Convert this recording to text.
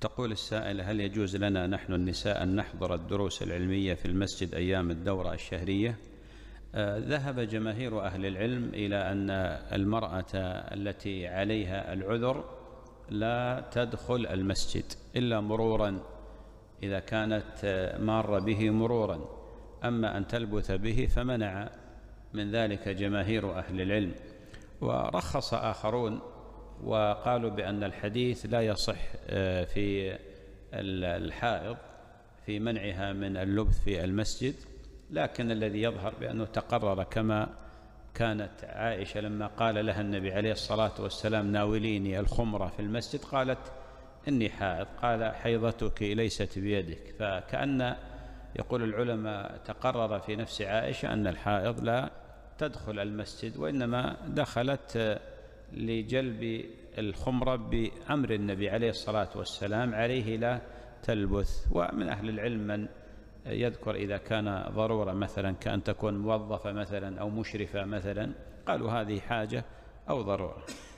تقول السائل هل يجوز لنا نحن النساء أن نحضر الدروس العلمية في المسجد أيام الدورة الشهرية آه، ذهب جماهير أهل العلم إلى أن المرأة التي عليها العذر لا تدخل المسجد إلا مرورا إذا كانت مارة به مرورا أما أن تلبث به فمنع من ذلك جماهير أهل العلم ورخص آخرون وقالوا بأن الحديث لا يصح آه، في الحائض في منعها من اللبث في المسجد لكن الذي يظهر بأنه تقرر كما كانت عائشة لما قال لها النبي عليه الصلاة والسلام ناوليني الخمرة في المسجد قالت إني حائض قال حيضتك ليست بيدك فكأن يقول العلماء تقرر في نفس عائشة أن الحائض لا تدخل المسجد وإنما دخلت لجلب الخمرة بأمر النبي عليه الصلاة والسلام عليه لا تلبث ومن أهل العلم من يذكر إذا كان ضرورة مثلا كأن تكون موظفة مثلا أو مشرفة مثلا قالوا هذه حاجة أو ضرورة